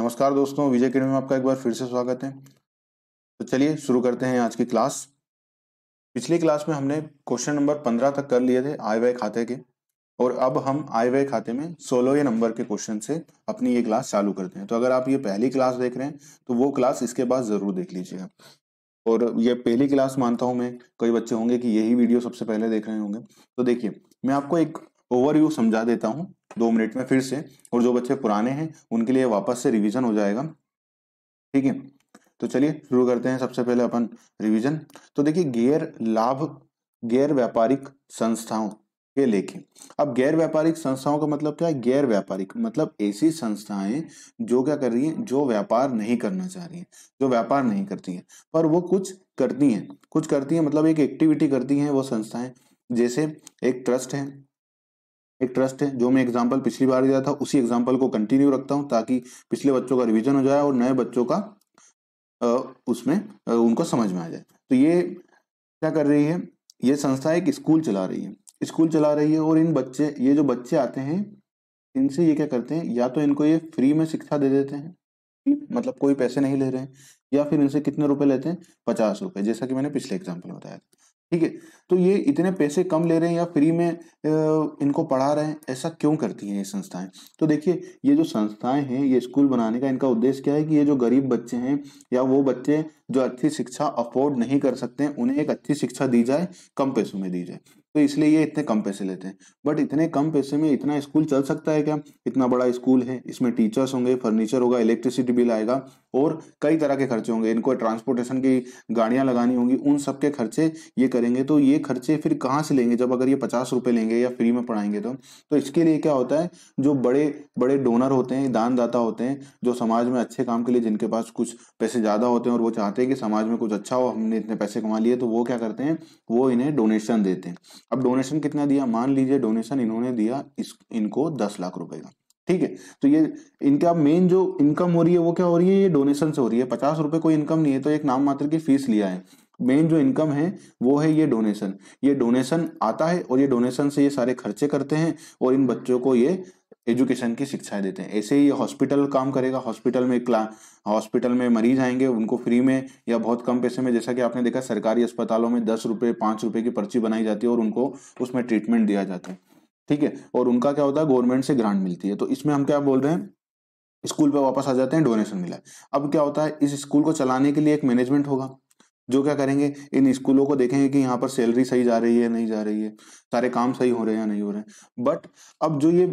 नमस्कार दोस्तों विजय किरण में आपका एक बार फिर से स्वागत है तो चलिए शुरू करते हैं आज की क्लास पिछली क्लास में हमने क्वेश्चन नंबर पंद्रह तक कर लिए थे आय व्यय खाते के और अब हम आय व्यय खाते में सोलहवें नंबर के क्वेश्चन से अपनी ये क्लास चालू करते हैं तो अगर आप ये पहली क्लास देख रहे हैं तो वो क्लास इसके बाद ज़रूर देख लीजिएगा और ये पहली क्लास मानता हूँ मैं कई बच्चे होंगे कि यही वीडियो सबसे पहले देख रहे होंगे तो देखिए मैं आपको एक ओवरव्यू समझा देता हूँ दो मिनट में फिर से और जो बच्चे पुराने हैं उनके लिए वापस से रिविजन हो जाएगा ठीक है तो चलिए शुरू करते हैं सबसे पहले अपन रिवीजन तो देखिए गैर लाभ गैर व्यापारिक संस्थाओं के लेखे अब गैर व्यापारिक संस्थाओं का मतलब क्या है गैर व्यापारिक मतलब ऐसी संस्थाएं जो क्या कर रही हैं जो व्यापार नहीं करना चाह रही हैं जो व्यापार नहीं करती हैं पर वो कुछ करती हैं कुछ करती हैं मतलब एक एक्टिविटी करती हैं वो संस्थाएं जैसे एक ट्रस्ट है एक ट्रस्ट है जो मैं एग्जाम्पल पिछली बार दिया था उसी एग्जाम्पल को कंटिन्यू रखता हूँ ताकि पिछले बच्चों का रिविजन हो जाए और नए बच्चों का उसमें उनको समझ में आ जाए तो ये क्या कर रही है ये संस्था एक स्कूल चला रही है स्कूल चला रही है और इन बच्चे ये जो बच्चे आते हैं इनसे ये क्या करते हैं या तो इनको ये फ्री में शिक्षा दे देते हैं मतलब कोई पैसे नहीं ले रहे हैं या फिर इनसे कितने रुपए लेते हैं पचास रुपए जैसा कि मैंने पिछले एग्जाम्पल बताया था ठीक है तो ये इतने पैसे कम ले रहे हैं या फ्री में इनको पढ़ा रहे हैं ऐसा क्यों करती हैं ये संस्थाएं तो देखिए ये जो संस्थाएं हैं ये स्कूल बनाने का इनका उद्देश्य क्या है कि ये जो गरीब बच्चे हैं या वो बच्चे जो अच्छी शिक्षा अफोर्ड नहीं कर सकते उन्हें एक अच्छी शिक्षा दी जाए कम पैसों में दी जाए तो इसलिए ये इतने कम पैसे लेते हैं बट इतने कम पैसे में इतना स्कूल चल सकता है क्या इतना बड़ा स्कूल है इसमें टीचर्स होंगे फर्नीचर होगा इलेक्ट्रिसिटी बिल आएगा और कई तरह के खर्चे होंगे इनको ट्रांसपोर्टेशन की गाड़ियाँ लगानी होंगी उन सब के खर्चे ये करेंगे तो ये खर्चे फिर कहाँ से लेंगे जब अगर ये पचास रुपये लेंगे या फ्री में पढ़ाएंगे तो, तो इसके लिए क्या होता है जो बड़े बड़े डोनर होते हैं दानदाता होते हैं जो समाज में अच्छे काम के लिए जिनके पास कुछ पैसे ज़्यादा होते हैं और वो चाहते हैं कि समाज में कुछ अच्छा हो हमने इतने पैसे कमा लिए तो वो क्या करते हैं वो इन्हें डोनेशन देते हैं अब डोनेशन कितना दिया मान लीजिए डोनेशन इन्होंने दिया इस इनको दस लाख रुपए का ठीक है तो ये इनका मेन जो इनकम हो रही है वो क्या हो रही है ये डोनेशन से हो रही है पचास रुपए कोई इनकम नहीं है तो एक नाम मात्र की फीस लिया है मेन जो इनकम है वो है ये डोनेशन ये डोनेशन आता है और ये डोनेशन से ये सारे खर्चे करते हैं और इन बच्चों को ये एजुकेशन की शिक्षाएं देते हैं ऐसे ही हॉस्पिटल काम करेगा हॉस्पिटल में क्ला हॉस्पिटल में मरीज आएंगे उनको फ्री में या बहुत कम पैसे में जैसा कि आपने देखा सरकारी अस्पतालों में दस रुपये पाँच रुपये की पर्ची बनाई जाती है और उनको उसमें ट्रीटमेंट दिया जाता है ठीक है और उनका क्या होता है गवर्नमेंट से ग्रांट मिलती है तो इसमें हम क्या बोल रहे हैं स्कूल पर वापस आ जाते हैं डोनेशन मिला है अब क्या होता है इस स्कूल को चलाने के लिए एक मैनेजमेंट होगा जो क्या करेंगे इन स्कूलों को देखेंगे कि यहाँ पर सैलरी सही जा रही है नहीं जा रही है सारे काम सही हो रहे हैं या नहीं हो रहे हैं बट अब जो ये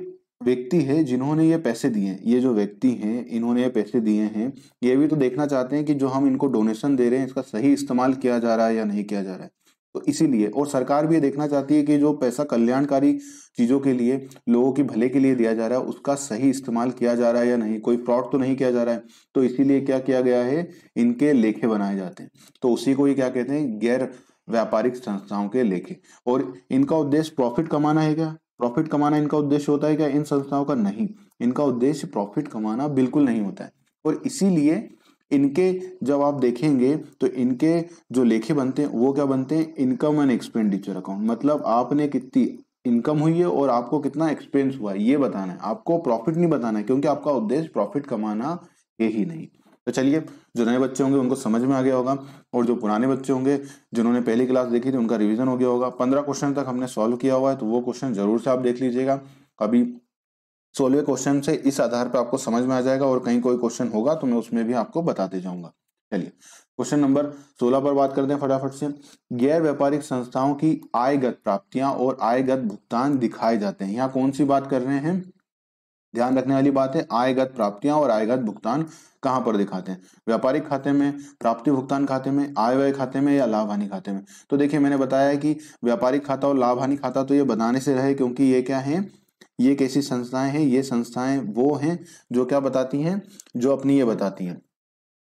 व्यक्ति है जिन्होंने ये पैसे दिए हैं ये जो व्यक्ति हैं इन्होंने ये पैसे दिए हैं ये भी तो देखना चाहते हैं कि जो हम इनको डोनेशन दे रहे हैं इसका सही इस्तेमाल किया जा रहा है या नहीं किया जा रहा है तो इसीलिए और सरकार भी ये देखना चाहती है कि जो पैसा कल्याणकारी चीज़ों के लिए लोगों की भले के लिए दिया जा रहा है उसका सही इस्तेमाल किया जा रहा है या नहीं कोई फ्रॉड तो नहीं किया जा रहा है तो इसीलिए क्या किया गया है इनके लेखे बनाए जाते हैं तो उसी को ये क्या कहते हैं गैर व्यापारिक संस्थाओं के लेखे और इनका उद्देश्य प्रॉफिट कमाना है क्या प्रॉफिट कमाना इनका उद्देश्य होता है क्या इन संस्थाओं का नहीं इनका उद्देश्य प्रॉफिट कमाना बिल्कुल नहीं होता है और इसीलिए इनके जब आप देखेंगे तो इनके जो लेखे बनते हैं वो क्या बनते हैं इनकम एंड एक्सपेंडिचर अकाउंट मतलब आपने कितनी इनकम हुई है और आपको कितना एक्सपेंस हुआ है ये बताना है आपको प्रॉफिट नहीं बताना है क्योंकि आपका उद्देश्य प्रॉफिट कमाना यही नहीं तो चलिए जो नए बच्चे होंगे उनको समझ में आ गया होगा और जो पुराने बच्चे होंगे जिन्होंने पहली क्लास देखी थी उनका रिवीजन हो गया होगा पंद्रह क्वेश्चन तक हमने सॉल्व किया हुआ है तो वो क्वेश्चन जरूर से आप देख लीजिएगा अभी सोलह क्वेश्चन से इस आधार पर आपको समझ में आ जाएगा और कहीं कोई क्वेश्चन होगा तो मैं उसमें भी आपको बताते जाऊंगा चलिए क्वेश्चन नंबर सोलह पर बात करते हैं फटाफट से गैर व्यापारिक संस्थाओं की आयगत प्राप्तियां और आयगत भुगतान दिखाए जाते हैं यहाँ कौन सी बात कर रहे हैं ध्यान रखने वाली बात है आयगत प्राप्तियां और आयगत भुगतान कहां पर दिखाते हैं व्यापारिक खाते में प्राप्ति भुगतान खाते में आय व्यय खाते में या लाभ हानि खाते में तो देखिए मैंने बताया कि व्यापारिक खाता और लाभ हानि खाता तो ये बनाने से रहे क्योंकि ये क्या है ये कैसी संस्थाएं हैं ये संस्थाएं वो हैं जो क्या बताती हैं जो अपनी ये बताती हैं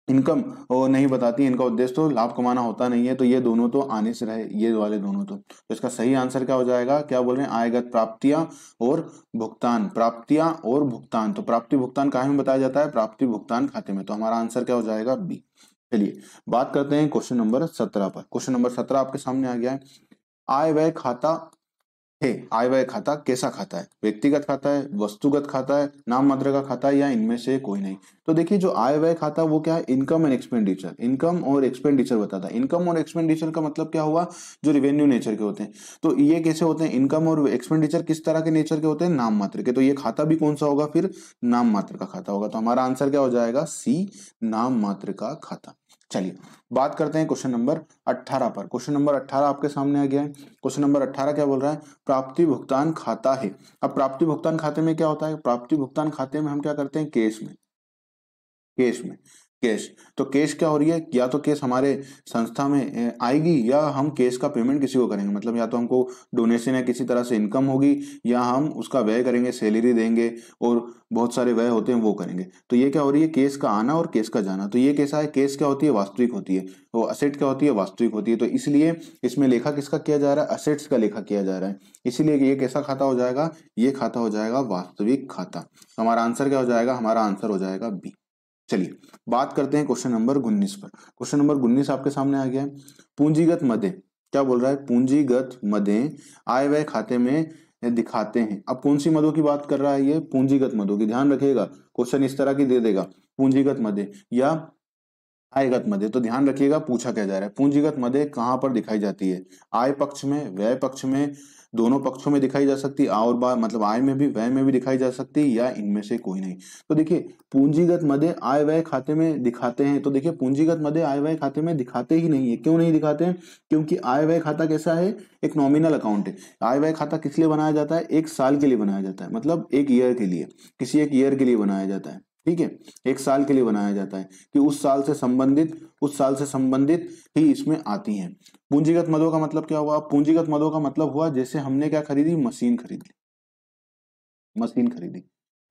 इनकम नहीं बताती इनका उद्देश्य तो लाभ कमाना होता नहीं है तो ये दोनों तो आने से रहे ये वाले दोनों तो, तो इसका सही आंसर क्या हो जाएगा क्या बोल रहे हैं आयगत प्राप्तियां और भुगतान प्राप्तियां और भुगतान तो प्राप्ति भुगतान काहे में बताया जाता है प्राप्ति भुगतान खाते में तो हमारा आंसर क्या हो जाएगा बी चलिए बात करते हैं क्वेश्चन नंबर सत्रह पर क्वेश्चन नंबर सत्रह आपके सामने आ गया है आय व्यय खाता है आय व्यय खाता कैसा खाता है व्यक्तिगत खाता है वस्तुगत खाता है नाम मात्र का खाता है या इनमें से कोई नहीं तो देखिए जो आय व्यय खाता वो क्या है इनकम एंड एक्सपेंडिचर इनकम और एक्सपेंडिचर बताता है इनकम और एक्सपेंडिचर का मतलब क्या हुआ जो रिवेन्यू नेचर के होते हैं तो ये कैसे होते हैं इनकम और एक्सपेंडिचर किस तरह के नेचर के होते हैं नाम मात्र के तो ये खाता भी कौन सा होगा फिर नाम मात्र का खाता होगा तो हमारा आंसर क्या हो जाएगा सी नाम मात्र का खाता चलिए बात करते हैं क्वेश्चन नंबर 18 पर क्वेश्चन नंबर 18 आपके सामने आ गया है क्वेश्चन नंबर 18 क्या बोल रहा है प्राप्ति भुगतान खाता है अब प्राप्ति भुगतान खाते में क्या होता है प्राप्ति भुगतान खाते में हम क्या करते हैं केस में केस में केस तो केस क्या हो रही है या तो केस हमारे संस्था में आएगी या हम केस का पेमेंट किसी को करेंगे मतलब या तो हमको डोनेशन या किसी तरह से इनकम होगी या हम उसका व्यय करेंगे सैलरी देंगे और बहुत सारे व्यय होते हैं वो करेंगे तो ये क्या हो रही है केस का आना और केस का जाना तो ये कैसा है केस क्या होती है वास्तविक होती है तो असेट क्या होती है वास्तविक होती है तो इसलिए इसमें लेखा किसका किया जा रहा है असेट्स का लेखा किया जा रहा है इसीलिए ये कैसा खाता हो जाएगा ये खाता हो जाएगा वास्तविक खाता तो हमारा आंसर क्या हो जाएगा हमारा आंसर हो जाएगा बी चलिए बात करते हैं क्वेश्चन नंबर उन्नीस पर क्वेश्चन नंबर उन्नीस आपके सामने आ गया है पूंजीगत मदे क्या बोल रहा है पूंजीगत मदे आय व्यय खाते में दिखाते हैं अब कौन सी मदों की बात कर रहा है ये पूंजीगत मदों की ध्यान रखिएगा क्वेश्चन इस तरह की दे देगा पूंजीगत मदे या आयगत मदे तो ध्यान रखिएगा पूछा क्या जा रहा है पूंजीगत मदे कहाँ पर दिखाई जाती है आय पक्ष में व्यय पक्ष में दोनों पक्षों में दिखाई जा सकती है और बार मतलब आय में भी व्यय में भी दिखाई जा सकती है या इनमें से कोई नहीं तो देखिए पूंजीगत मदे आय व्यय खाते में दिखाते हैं तो देखिए पूंजीगत मदे आय व्यय खाते में दिखाते ही नहीं है क्यों नहीं दिखाते हैं क्योंकि आय व्यय खाता कैसा है एक नॉमिनल अकाउंट है आय व्यय खाता किस लिए बनाया जाता है एक साल के लिए बनाया जाता है मतलब एक ईयर के लिए किसी एक ईयर के लिए बनाया जाता है ठीक है एक साल के लिए बनाया जाता है कि उस साल से संबंधित उस साल से संबंधित ही इसमें आती हैं पूंजीगत मदों का मतलब क्या हुआ पूंजीगत मदों का मतलब हुआ जैसे हमने क्या खरीदी मशीन खरीदी मशीन खरीदी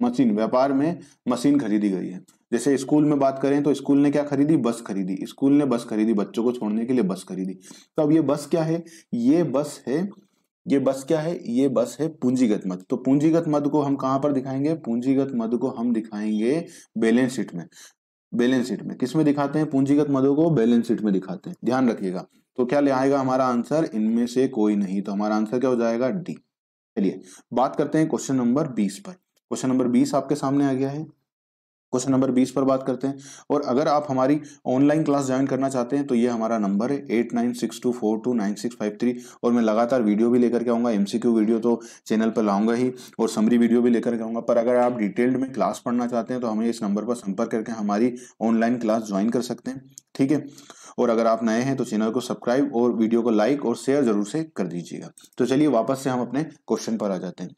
मशीन व्यापार में मशीन खरीदी गई है जैसे स्कूल में बात करें तो स्कूल ने क्या खरीदी बस खरीदी स्कूल ने बस खरीदी बच्चों को छोड़ने के लिए बस खरीदी तो अब ये बस क्या है ये बस है ये बस क्या है ये बस है पूंजीगत मद तो पूंजीगत मद को हम कहां पर दिखाएंगे पूंजीगत मद को हम दिखाएंगे बैलेंस शीट में बैलेंस शीट में किसमें दिखाते हैं पूंजीगत मदों को बैलेंस शीट में दिखाते हैं ध्यान रखिएगा तो क्या ले आएगा हमारा आंसर इनमें से कोई नहीं तो हमारा आंसर क्या हो जाएगा डी चलिए बात करते हैं क्वेश्चन नंबर बीस पर क्वेश्चन नंबर बीस आपके सामने आ गया है क्वेश्चन नंबर बीस पर बात करते हैं और अगर आप हमारी ऑनलाइन क्लास ज्वाइन करना चाहते हैं तो ये हमारा नंबर है eight nine six two four two nine six five three और मैं लगातार वीडियो भी लेकर के आऊँगा एमसीक्यू वीडियो तो चैनल पर लाऊंगा ही और समरी वीडियो भी लेकर के आऊँगा पर अगर आप डिटेल्ड में क्लास पढ़ना चाहते हैं तो हमें इस नंबर पर संपर्क करके हमारी ऑनलाइन क्लास ज्वाइन कर सकते हैं ठीक है और अगर आप नए हैं तो चैनल को सब्सक्राइब और वीडियो को लाइक और शेयर जरूर से कर दीजिएगा तो चलिए वापस से हम अपने क्वेश्चन पर आ जाते हैं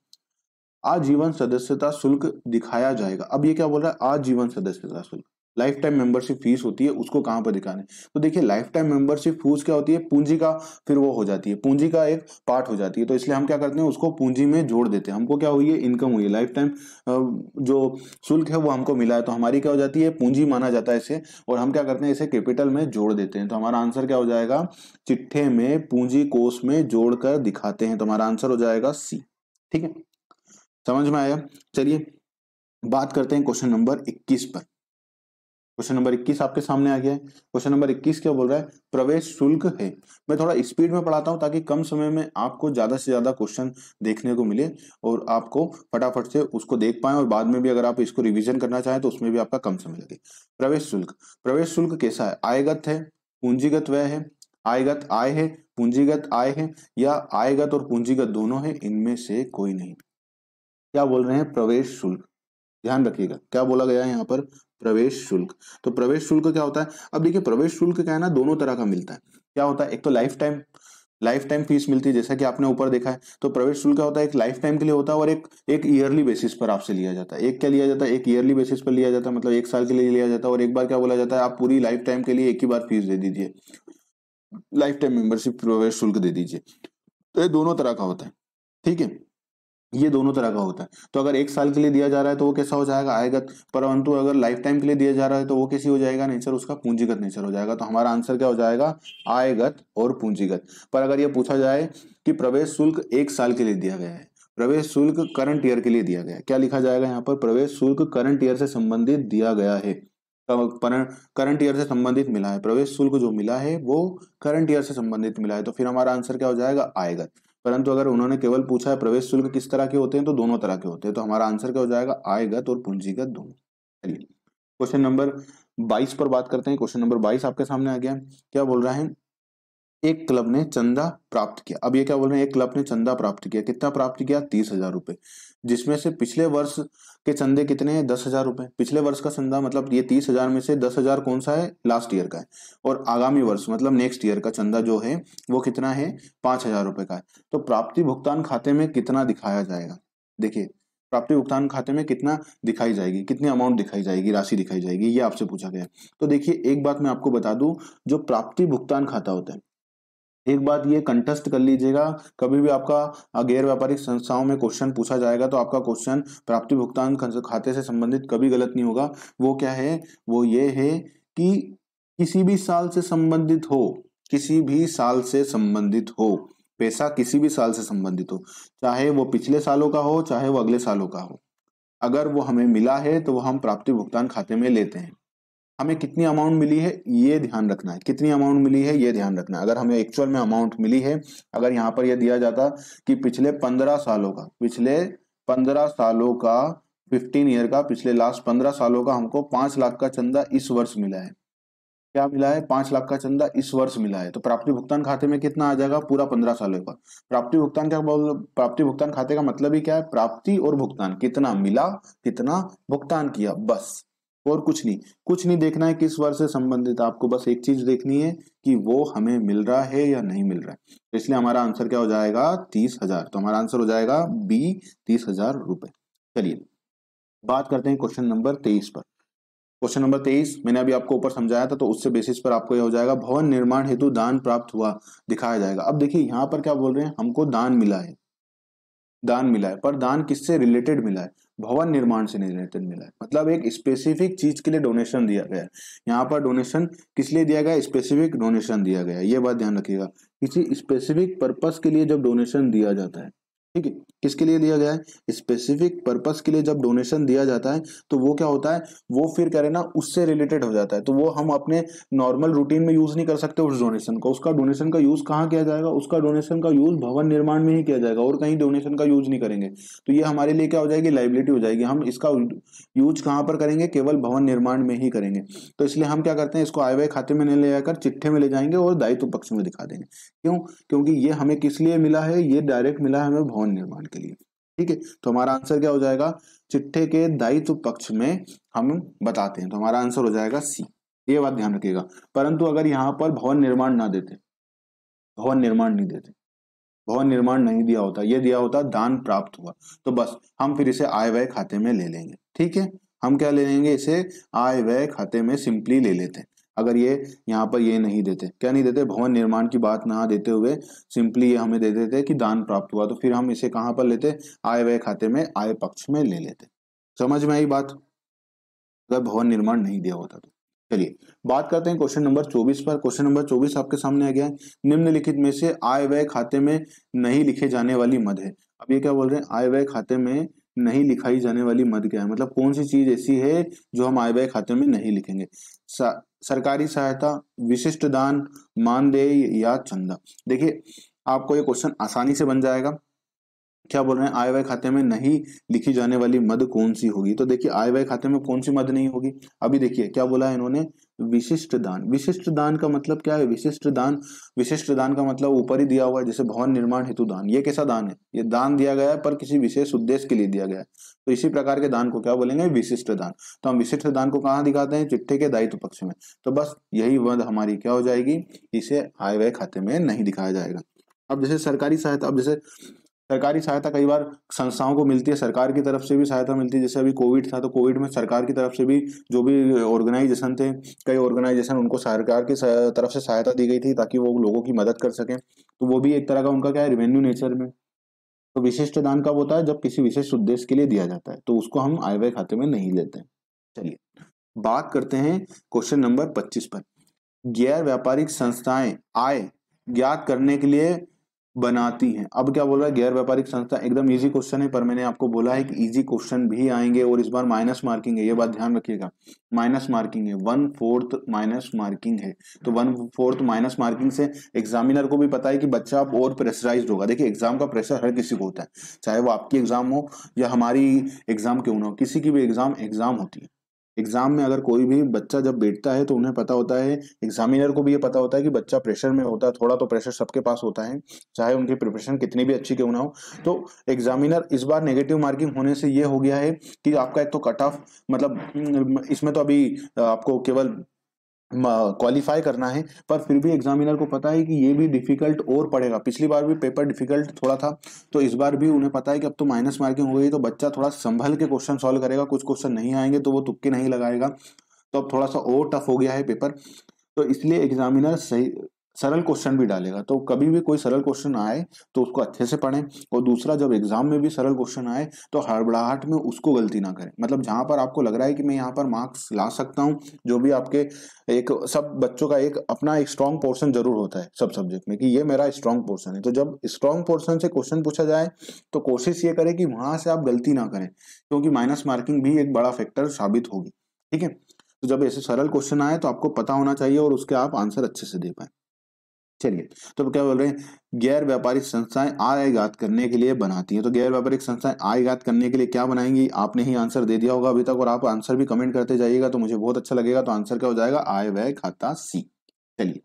आजीवन सदस्यता शुल्क दिखाया जाएगा अब ये क्या बोल रहा है आजीवन सदस्यता शुल्क लाइफ टाइम मेंबरशिप फीस होती है उसको कहाँ पर दिखाने तो देखिए लाइफ टाइम मेंबरशिप फीस क्या होती है पूंजी का फिर वो हो जाती है पूंजी का एक पार्ट हो जाती है तो इसलिए हम क्या करते हैं उसको पूंजी में जोड़ देते हैं हमको क्या हुई है इनकम हुई है लाइफ टाइम जो शुल्क है वो हमको मिला है तो हमारी क्या हो जाती है पूंजी माना जाता है इसे और हम क्या करते हैं इसे कैपिटल में जोड़ देते हैं तो हमारा आंसर क्या हो जाएगा चिट्ठे में पूंजी कोष में जोड़कर दिखाते हैं तो हमारा आंसर हो जाएगा सी ठीक है समझ में आया चलिए बात करते हैं क्वेश्चन नंबर 21 पर क्वेश्चन नंबर 21 आपके सामने आ गया है क्वेश्चन नंबर 21 क्या बोल रहा है प्रवेश शुल्क है मैं थोड़ा स्पीड में पढ़ाता हूं ताकि कम समय में आपको ज्यादा से ज्यादा क्वेश्चन देखने को मिले और आपको फटाफट से उसको देख पाए और बाद में भी अगर आप इसको रिविजन करना चाहें तो उसमें भी आपका कम समय लगे प्रवेश शुल्क प्रवेश शुल्क कैसा है आयगत है पूंजीगत व्यय है आयगत आय है पूंजीगत आय है या आयगत और पूंजीगत दोनों है इनमें से कोई नहीं क्या बोल रहे हैं प्रवेश शुल्क ध्यान रखिएगा क्या बोला गया है यहाँ पर प्रवेश शुल्क तो प्रवेश शुल्क क्या होता है अब देखिए प्रवेश शुल्क क्या है ना दोनों तरह का मिलता है क्या होता है एक तो life time life time fees मिलती है जैसा कि आपने ऊपर देखा है तो प्रवेश शुल्क क्या होता है एक लाइफ टाइम के लिए होता है और एक एक ईयरली बेसिस पर आपसे लिया जाता है एक क्या लिया जाता है एक ईयरली बेसिस पर लिया जाता है मतलब एक साल के लिए लिया जाता है और एक बार क्या बोला जाता है आप पूरी लाइफ टाइम के लिए एक ही बार फीस दे दीजिए लाइफ टाइम मेंबरशिप प्रवेश शुल्क दे दीजिए तो ये दोनों तरह का होता है ठीक है ये दोनों तरह का होता है तो अगर एक साल के लिए दिया जा रहा है तो वो कैसा हो जाएगा आयगत तो, परंतु अगर लाइफ टाइम के लिए दिया जा रहा है तो वो कैसी हो जाएगा नेचर उसका पूंजीगत नेचर हो जाएगा तो हमारा आंसर क्या हो जाएगा आयगत और पूंजीगत पर अगर ये पूछा जाए कि प्रवेश शुल्क एक साल के लिए दिया गया है प्रवेश शुल्क करंट ईयर के लिए दिया गया है क्या लिखा जाएगा यहाँ पर प्रवेश शुल्क करंट ईयर से संबंधित दिया गया है करंट ईयर से संबंधित मिला है प्रवेश शुल्क जो मिला है वो करंट ईयर से संबंधित मिला है तो फिर हमारा आंसर क्या हो जाएगा आयगत परंतु अगर उन्होंने केवल पूछा है प्रवेश शुल्क किस तरह के होते हैं तो दोनों तरह के होते हैं तो हमारा आंसर क्या हो जाएगा आयगत और पूंजीगत दोनों चलिए क्वेश्चन नंबर बाईस पर बात करते हैं क्वेश्चन नंबर बाईस आपके सामने आ गया क्या बोल रहा है एक क्लब ने चंदा प्राप्त किया अब ये क्या बोल रहे हैं एक क्लब ने चंदा प्राप्त किया कितना प्राप्त किया तीस हजार रुपए जिसमें से पिछले वर्ष के चंदे कितने हैं दस हजार रुपए पिछले वर्ष का चंदा मतलब ये तीस हजार में से दस हजार कौन सा है लास्ट ईयर का है और आगामी वर्ष मतलब नेक्स्ट ईयर का चंदा जो है वो कितना है पांच हजार रुपए का है तो प्राप्ति भुगतान खाते में कितना दिखाया जाएगा देखिए प्राप्ति भुगतान खाते में कितना दिखाई जाएगी कितनी अमाउंट दिखाई जाएगी राशि दिखाई जाएगी ये आपसे पूछा गया तो देखिए एक बात मैं आपको बता दूं जो प्राप्ति भुगतान खाता होता है एक बात ये कंटेस्ट कर लीजिएगा कभी भी आपका गैर व्यापारिक संस्थाओं में क्वेश्चन पूछा जाएगा तो आपका क्वेश्चन प्राप्ति भुगतान खाते से संबंधित कभी गलत नहीं होगा वो क्या है वो ये है कि किसी भी साल से संबंधित हो किसी भी साल से संबंधित हो पैसा किसी भी साल से संबंधित हो चाहे वो पिछले सालों का हो चाहे वो अगले सालों का हो अगर वो हमें मिला है तो वो हम प्राप्ति भुगतान खाते में लेते हैं हमें कितनी अमाउंट मिली है ये ध्यान रखना है कितनी अमाउंट मिली है ये ध्यान रखना है अगर हमें एक्चुअल में अमाउंट मिली है अगर यहाँ पर यह दिया जाता कि पिछले पंद्रह सालों का पिछले पंद्रह सालों का फिफ्टीन ईयर का पिछले लास्ट पंद्रह सालों का हमको पांच लाख का चंदा इस वर्ष मिला है क्या मिला है पांच लाख का चंदा इस वर्ष मिला है तो प्राप्ति भुगतान खाते में कितना आ जाएगा पूरा पंद्रह सालों का प्राप्ति भुगतान क्या प्राप्ति भुगतान खाते का मतलब ही क्या है प्राप्ति और भुगतान कितना मिला कितना भुगतान किया बस और कुछ नहीं कुछ नहीं देखना है किस वर्ष से संबंधित आपको बस एक चीज देखनी है कि वो हमें मिल रहा है या नहीं मिल रहा है तो इसलिए हमारा आंसर क्या हो जाएगा तीस हजार तो हमारा आंसर हो जाएगा बी तीस हजार रुपए चलिए बात करते हैं क्वेश्चन नंबर तेईस पर क्वेश्चन नंबर तेईस मैंने अभी आपको ऊपर समझाया था तो उससे बेसिस पर आपको यह हो जाएगा भवन निर्माण हेतु दान प्राप्त हुआ दिखाया जाएगा अब देखिए यहाँ पर क्या बोल रहे हैं हमको दान मिला है दान मिला है पर दान किससे रिलेटेड मिला है भवन निर्माण से रिलेटेड मिला है मतलब एक स्पेसिफिक चीज के लिए डोनेशन दिया गया है यहाँ पर डोनेशन किस लिए दिया गया स्पेसिफिक डोनेशन दिया गया है ये बात ध्यान रखिएगा किसी स्पेसिफिक पर्पज के लिए जब डोनेशन दिया जाता है ठीक है किसके लिए दिया गया है स्पेसिफिक पर्पस के लिए जब डोनेशन दिया जाता है तो वो क्या होता है वो फिर कह रहे ना उससे रिलेटेड हो जाता है तो वो हम अपने नॉर्मल रूटीन में यूज नहीं कर सकते उस डोनेशन को उसका डोनेशन का यूज कहाँ किया जाएगा उसका डोनेशन का यूज भवन निर्माण में ही किया जाएगा और कहीं डोनेशन का यूज नहीं करेंगे तो ये हमारे लिए क्या हो जाएगी लाइबिलिटी हो जाएगी हम इसका यूज कहाँ पर करेंगे केवल भवन निर्माण में ही करेंगे तो इसलिए हम क्या करते हैं इसको आय व्यय खाते में नहीं ले जाकर चिट्ठे में ले जाएंगे और दायित्व पक्ष में दिखा देंगे क्यों क्योंकि ये हमें किस लिए मिला है ये डायरेक्ट मिला है हमें भवन भवन निर्माण के लिए ठीक है तो हमारा आंसर क्या हो जाएगा चिट्ठे के दायित्व पक्ष में हम बताते हैं तो हमारा आंसर हो जाएगा सी ये बात ध्यान रखिएगा परंतु अगर यहाँ पर भवन निर्माण ना देते भवन निर्माण नहीं देते भवन निर्माण नहीं दिया होता ये दिया होता दान प्राप्त हुआ तो बस हम फिर इसे आय व्यय खाते में ले लेंगे ठीक है हम क्या ले लेंगे इसे आय व्यय खाते में सिंपली ले लेते हैं अगर ये यहाँ पर ये नहीं देते क्या नहीं देते भवन निर्माण की बात ना देते हुए सिंपली ये हमें दे देते कि दान प्राप्त हुआ तो फिर हम इसे कहाँ पर लेते आय व्यय खाते में आय पक्ष में ले लेते समझ में आई बात अगर मतलब भवन निर्माण नहीं दिया होता तो चलिए बात करते हैं क्वेश्चन नंबर 24 पर क्वेश्चन नंबर 24 आपके सामने आ गया है निम्नलिखित में से आय व्यय खाते में नहीं लिखे जाने वाली मद है अब ये क्या बोल रहे हैं आय व्यय खाते में नहीं लिखाई जाने वाली मद क्या है मतलब कौन सी चीज ऐसी है जो हम आय व्यय खाते में नहीं लिखेंगे सरकारी सहायता विशिष्ट दान मानदेय या चंदा देखिए आपको ये क्वेश्चन आसानी से बन जाएगा क्या बोल रहे हैं आय व्यय खाते में नहीं लिखी जाने वाली मद कौन सी होगी तो देखिए आय व्यय खाते में कौन सी मद नहीं होगी अभी देखिए क्या बोला है इन्होंने विशिष्ट दान विशिष्ट दान का मतलब क्या है विशिष्ट दान विशिष्ट दान का मतलब ऊपर ही दिया हुआ है जैसे भवन निर्माण हेतु दान ये कैसा दान है ये दान दिया गया है पर किसी विशेष उद्देश्य के लिए दिया गया है तो इसी प्रकार के दान को क्या बोलेंगे विशिष्ट दान तो हम विशिष्ट दान को कहाँ दिखाते हैं चिट्ठे के दायित्व पक्ष में तो बस यही वध हमारी क्या हो जाएगी इसे आय व्यय खाते में नहीं दिखाया जाएगा अब जैसे सरकारी सहायता अब जैसे सरकारी सहायता कई बार संस्थाओं को मिलती है सरकार की तरफ से भी सहायता मिलती है जैसे अभी कोविड था तो कोविड में सरकार की तरफ से भी जो भी ऑर्गेनाइजेशन थे कई ऑर्गेनाइजेशन उनको सरकार की तरफ से सहायता दी गई थी ताकि वो लोगों की मदद कर सकें तो वो भी एक तरह का उनका क्या है रेवेन्यू नेचर में तो विशिष्ट दान कब होता है जब किसी विशेष उद्देश्य के लिए दिया जाता है तो उसको हम आय व्यय खाते में नहीं लेते हैं चलिए बात करते हैं क्वेश्चन नंबर पच्चीस पर गैर व्यापारिक संस्थाएं आय ज्ञात करने के लिए बनाती हैं अब क्या बोल रहा है गैर व्यापारिक संस्था एकदम इजी क्वेश्चन है पर मैंने आपको बोला है कि इजी क्वेश्चन भी आएंगे और इस बार माइनस मार्किंग है ये बात ध्यान रखिएगा माइनस मार्किंग है वन फोर्थ माइनस मार्किंग है तो वन फोर्थ माइनस मार्किंग से एग्जामिनर को भी पता है कि बच्चा अब और प्रेशराइज होगा देखिए एग्जाम का प्रेशर हर किसी को होता है चाहे वो आपकी एग्जाम हो या हमारी एग्जाम क्यों ना हो किसी की भी एग्जाम एग्जाम होती है एग्जाम में अगर कोई भी बच्चा जब बैठता है तो उन्हें पता होता है एग्जामिनर को भी ये पता होता है कि बच्चा प्रेशर में होता है थोड़ा तो प्रेशर सबके पास होता है चाहे उनकी प्रिपरेशन कितनी भी अच्छी क्यों ना हो तो एग्जामिनर इस बार नेगेटिव मार्किंग होने से ये हो गया है कि आपका एक तो कट ऑफ मतलब हम्म, इसमें तो अभी आपको केवल क्वालिफाई करना है पर फिर भी एग्जामिनर को पता है कि ये भी डिफिकल्ट और पड़ेगा पिछली बार भी पेपर डिफिकल्ट थोड़ा था तो इस बार भी उन्हें पता है कि अब तो माइनस मार्किंग हो गई तो बच्चा थोड़ा संभल के क्वेश्चन सॉल्व करेगा कुछ क्वेश्चन नहीं आएंगे तो वो तुक्के नहीं लगाएगा तो अब थोड़ा सा और टफ हो गया है पेपर तो इसलिए एग्जामिनर सही सरल क्वेश्चन भी डालेगा तो कभी भी कोई सरल क्वेश्चन आए तो उसको अच्छे से पढ़ें और दूसरा जब एग्जाम में भी सरल क्वेश्चन आए तो हड़बड़ाहट में उसको गलती ना करें मतलब जहां पर आपको लग रहा है कि मैं यहाँ पर मार्क्स ला सकता हूँ जो भी आपके एक सब बच्चों का एक अपना एक स्ट्रांग पोर्सन जरूर होता है सब सब्जेक्ट में कि ये मेरा स्ट्रांग पोर्सन है तो जब स्ट्रांग पोर्सन से क्वेश्चन पूछा जाए तो कोशिश ये करें कि वहां से आप गलती ना करें क्योंकि माइनस मार्किंग भी एक बड़ा फैक्टर साबित होगी ठीक है तो जब ऐसे सरल क्वेश्चन आए तो आपको पता होना चाहिए और उसके आप आंसर अच्छे से दे पाए चलिए तो क्या बोल रहे हैं गैर व्यापारिक संस्थाएं घात करने के लिए बनाती है तो गैर व्यापारिक संस्थाएं घात करने के लिए क्या बनाएंगी आपने ही आंसर दे दिया होगा अभी तक और आप आंसर भी कमेंट करते जाइएगा तो मुझे बहुत अच्छा लगेगा तो आंसर क्या हो जाएगा आय व्यय खाता सी चलिए